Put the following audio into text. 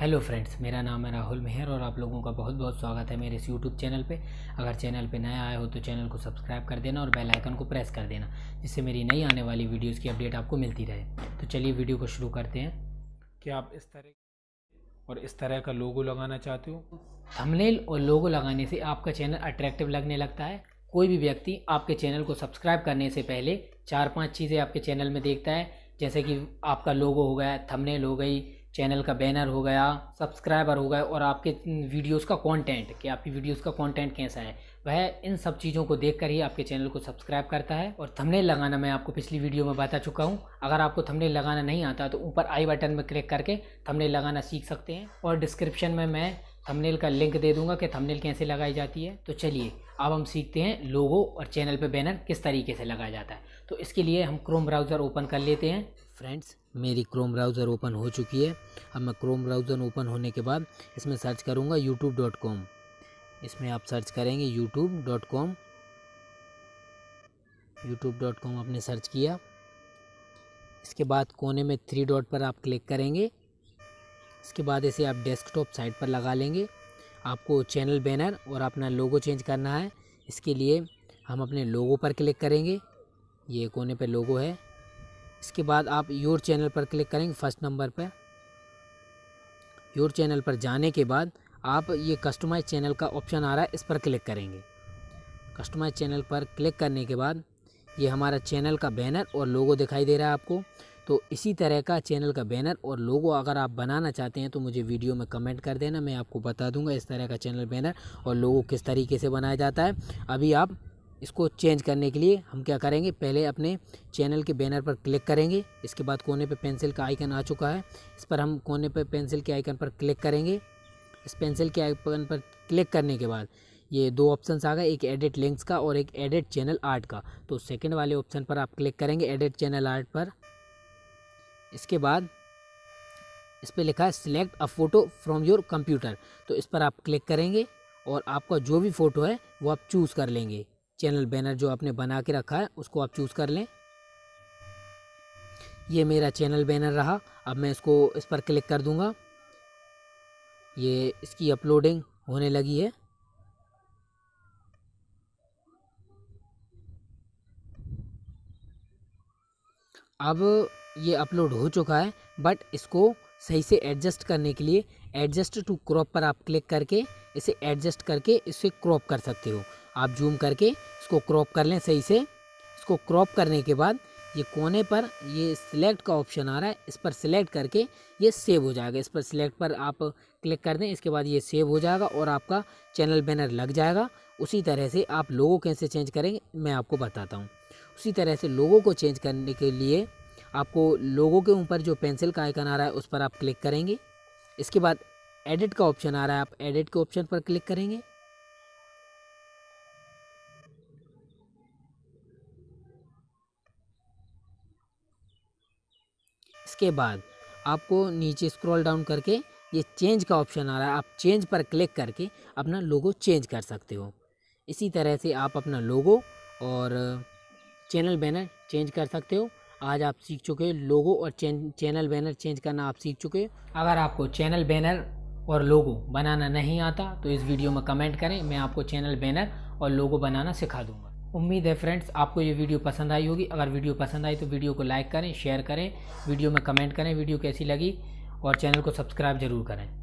hello friends मेरा नाम है राहुल मेहर और आप लोगों का बहुत बहुत स्वागत है मेरे इस यूट्यूब चैनल पे अगर चैनल पे नया आए हो तो चैनल को सब्सक्राइब कर देना और बेल आइकन को प्रेस कर देना जिससे मेरी नई आने वाली वीडियोस की अपडेट आपको मिलती रहे तो चलिए वीडियो को शुरू करते हैं क्या आप इस तरह और इस तरह का लोगो लगाना चाहते हो थमलेल और लोगो लगाने से आपका चैनल अट्रैक्टिव लगने लगता है कोई भी व्यक्ति आपके चैनल को सब्सक्राइब करने से पहले चार पाँच चीज़ें आपके चैनल में देखता है जैसे कि आपका लोगो हो गया थमनेल हो गई चैनल का बैनर हो गया सब्सक्राइबर हो गए और आपके वीडियोस का कंटेंट कि आपकी वीडियोस का कंटेंट कैसा है वह इन सब चीज़ों को देखकर ही आपके चैनल को सब्सक्राइब करता है और थंबनेल लगाना मैं आपको पिछली वीडियो में बता चुका हूँ अगर आपको थंबनेल लगाना नहीं आता तो ऊपर आई बटन में क्लिक करके थंबनेल लगाना सीख सकते हैं और डिस्क्रिप्शन में मैं थंबनेल का लिंक दे दूंगा कि थंबनेल कैसे लगाई जाती है तो चलिए अब हम सीखते हैं लोगो और चैनल पर बैनर किस तरीके से लगाया जाता है तो इसके लिए हम क्रोम ब्राउज़र ओपन कर लेते हैं फ्रेंड्स मेरी क्रोम ब्राउज़र ओपन हो चुकी है अब मैं क्रोम ब्राउज़र ओपन होने के बाद इसमें सर्च करूँगा यूट्यूब डॉट कॉम इसमें आप सर्च करेंगे YouTube dot com YouTube dot com आपने सर्च किया इसके बाद कोने में थ्री डॉट पर आप क्लिक करेंगे इसके बाद इसे आप डेस्कटॉप साइट पर लगा लेंगे आपको चैनल बैनर और अपना लोगो चेंज करना है इसके लिए हम अपने लोगो पर क्लिक करेंगे ये कोने पर लोगो है इसके बाद आप योर चैनल पर क्लिक करेंगे फर्स्ट नंबर पर योर चैनल पर जाने के बाद आप ये कस्टमाइज चैनल का ऑप्शन आ रहा है इस पर क्लिक करेंगे कस्टमाइज चैनल पर क्लिक करने के बाद ये हमारा चैनल का बैनर और लोगो दिखाई दे रहा है आपको तो इसी तरह का चैनल का बैनर और लोगो अगर आप बनाना चाहते हैं तो मुझे वीडियो में कमेंट कर देना मैं आपको बता दूंगा इस तरह का चैनल बैनर और लोगो किस तरीके से बनाया जाता है अभी आप इसको चेंज करने के लिए हम क्या करेंगे पहले अपने चैनल के बैनर पर क्लिक करेंगे इसके बाद कोने पे पेंसिल का आइकन आ चुका है इस पर हम कोने पे पेंसिल के आइकन पर क्लिक करेंगे इस पेंसिल के आइकन पर क्लिक करने के बाद ये दो ऑप्शंस आ गए एक एडिट लिंक्स का और एक एडिट चैनल आर्ट का तो सेकेंड वाले ऑप्शन पर आप क्लिक करेंगे एडिट चैनल आर्ट पर इसके बाद इस पर लिखा है select a photo from your computer तो इस पर आप क्लिक करेंगे और आपका जो भी फ़ोटो है वो आप चूज़ कर लेंगे चैनल बैनर जो आपने बना के रखा है उसको आप चूज़ कर लें ये मेरा चैनल बैनर रहा अब मैं इसको इस पर क्लिक कर दूंगा ये इसकी अपलोडिंग होने लगी है अब ये अपलोड हो चुका है बट इसको सही से एडजस्ट करने के लिए एडजस्ट टू क्रॉप पर आप क्लिक करके इसे एडजस्ट करके इसे क्रॉप कर सकते हो आप जूम करके इसको क्रॉप कर लें सही से इसको क्रॉप करने के बाद ये कोने पर ये सिलेक्ट का ऑप्शन आ रहा है इस पर सिलेक्ट करके ये सेव हो जाएगा इस पर सिलेक्ट पर आप क्लिक कर दें इसके बाद ये सेव हो जाएगा और आपका चैनल बैनर लग जाएगा उसी तरह से आप लोगों कैसे चेंज करेंगे मैं आपको बताता हूँ उसी तरह से लोगों को चेंज करने के लिए आपको लोगों के ऊपर जो पेंसिल का आइकन आ रहा है उस पर आप क्लिक करेंगे इसके बाद एडिट का ऑप्शन आ रहा है आप एडिट के ऑप्शन पर क्लिक करेंगे इसके बाद आपको नीचे स्क्रॉल डाउन करके ये चेंज का ऑप्शन आ रहा है आप चेंज पर क्लिक करके अपना लोगो चेंज कर सकते हो इसी तरह से आप अपना लोगो और चैनल बैनर चेंज कर सकते हो आज आप सीख चुके हो लोगो और चैनल बैनर चेंज करना आप सीख चुके हो अगर आपको चैनल बैनर और लोगो बनाना नहीं आता तो इस वीडियो में कमेंट करें मैं आपको चैनल बैनर और लोगो बनाना सिखा दूँगा उम्मीद है फ्रेंड्स आपको ये वीडियो पसंद आई होगी अगर वीडियो पसंद आई तो वीडियो को लाइक करें शेयर करें वीडियो में कमेंट करें वीडियो कैसी लगी और चैनल को सब्सक्राइब ज़रूर करें